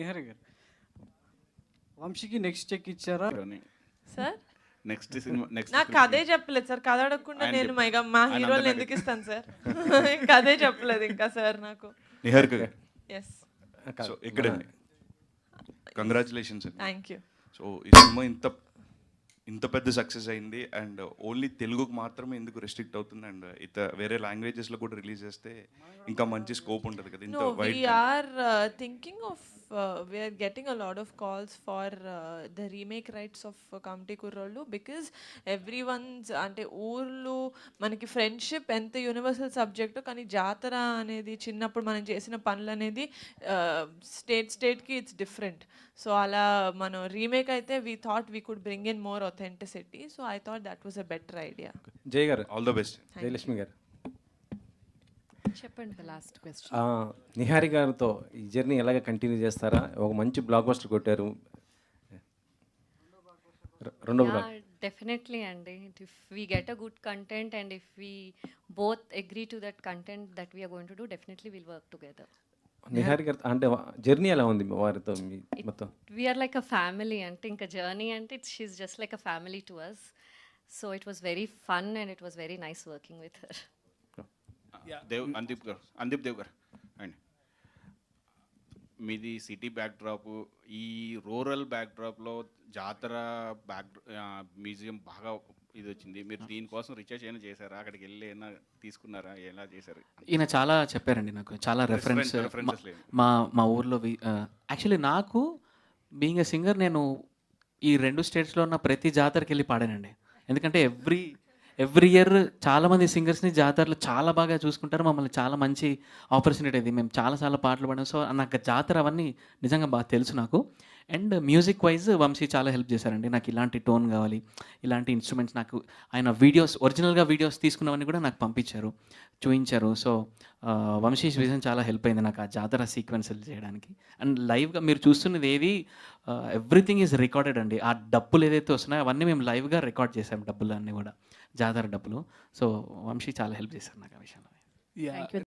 నిహారి గారు వంశీకి next check ఇచ్చారా సార్ నెక్స్ట్ సినిమా నెక్స్ట్ నాకు అదే చెప్పలేదు సార్ కథ అడగకుండా నేను మైగా మా హీరోలు ఎందుకు ఇస్తాను సార్ ఇంకా అదే చెప్పలేదు ఇంకా సార్ నాకు నిహారిక ఎస్ ఇక్కడ కంగ్రాచులేషన్స్ థ్యాంక్ యూ సో ఈ సినిమా ఇంత ఇంత పెద్ద సక్సెస్ అయింది అండ్ ఓన్లీ తెలుగుకు మాత్రమే ఎందుకు రెస్ట్రిక్ట్ అవుతుంది అండ్ ఇత వేరే లాంగ్వేజెస్ లో కూడా రిలీజ్ చేస్తే ఇంకా మంచి స్కోప్ ఉంటుంది కదా ఇంత we are thinking of we are getting a lot of calls for the remake rights of Committee Kurrollu because every ones అంటే ఊర్లు మనకి ఫ్రెండ్షిప్ ఎంత యూనివర్సల్ సబ్జెక్టు కానీ జాతర అనేది చిన్నప్పుడు మనం చేసిన పనులు అనేది స్టేట్ స్టేట్కి ఇట్స్ డిఫరెంట్ సో అలా మనం రీమేక్ అయితే we thought we could bring in more authenticity. So I thought that was a better idea. Jaya గారు ఆల్ ద బెస్ట్ జయలక్ష్మి గారు చెప్పండి ద లాస్ట్ క్వశ్చన్ నిహారి గారితో ఈ జర్నీ ఎలాగ కంటిన్యూ చేస్తారా ఒక మంచి బ్లాక్ బస్టర్ కొట్టారు రెండో బ్లాక్ డెఫినెట్లీ అండి if we get a good content and if we both agree to that content that we are going to do definitely will work together Niharika అంటే జర్నీ ఎలా ఉంది వారితో మొత్తం వీఆర్ లైక్ అ ఫ్యామిలీ అంటే ఇంకా జర్నీ అంటే it's she just like a family to us so it was very fun and it was very nice working with her Dev Sandeep గారు అందీప్ దేవ్ గారు అండి మీది సిటీ బ్యాక్డ్రాప్ ఈ రూరల్ బ్యాక్డ్రాప్లో జాతర బ్యాక్ మ్యూజియం బాగా ఇది వచ్చింది మీరు దీనికోసం రీసెర్చ్ అయినా చేశారా అక్కడికి వెళ్ళి ఏమైనా తీసుకున్నారా ఎలా చేశారు ఈయన చాలా చెప్పారండి నాకు చాలా రెఫరెన్స్ మా మా ఊర్లో యాక్చువల్లీ నాకు బీయింగ్ ఎ సింగర్ నేను ఈ రెండు స్టేట్స్లో ఉన్న ప్రతి జాతరకి వెళ్ళి పాడానండి ఎందుకంటే ఎవ్రీ ఎవ్రీ ఇయర్ చాలామంది సింగర్స్ని జాతరలు చాలా బాగా చూసుకుంటారు మమ్మల్ని చాలా మంచి ఆపర్చునిటీ ఇది మేము చాలా చాలా పాటలు పాడాం సో నాకు జాతర అవన్నీ నిజంగా బాగా తెలుసు నాకు అండ్ మ్యూజిక్ వైజ్ వంశీ చాలా హెల్ప్ చేశారండి నాకు ఇలాంటి టోన్ కావాలి ఇలాంటి ఇన్స్ట్రుమెంట్స్ నాకు ఆయన వీడియోస్ ఒరిజినల్గా వీడియోస్ తీసుకున్నవన్నీ కూడా నాకు పంపించారు చూపించారు సో వంశీ విజన్ చాలా హెల్ప్ అయింది నాకు ఆ జాతర సీక్వెన్సులు చేయడానికి అండ్ లైవ్గా మీరు చూస్తున్నది ఏది ఎవ్రీథింగ్ ఈజ్ రికార్డెడ్ అండి ఆ డబ్బులు ఏదైతే వస్తున్నాయో అవన్నీ మేము లైవ్గా రికార్డ్ చేసాం డబ్బులు అన్నీ కూడా జాతర డబ్బులు సో వంశీ చాలా హెల్ప్ చేశారు నాకు ఆ విషయంలో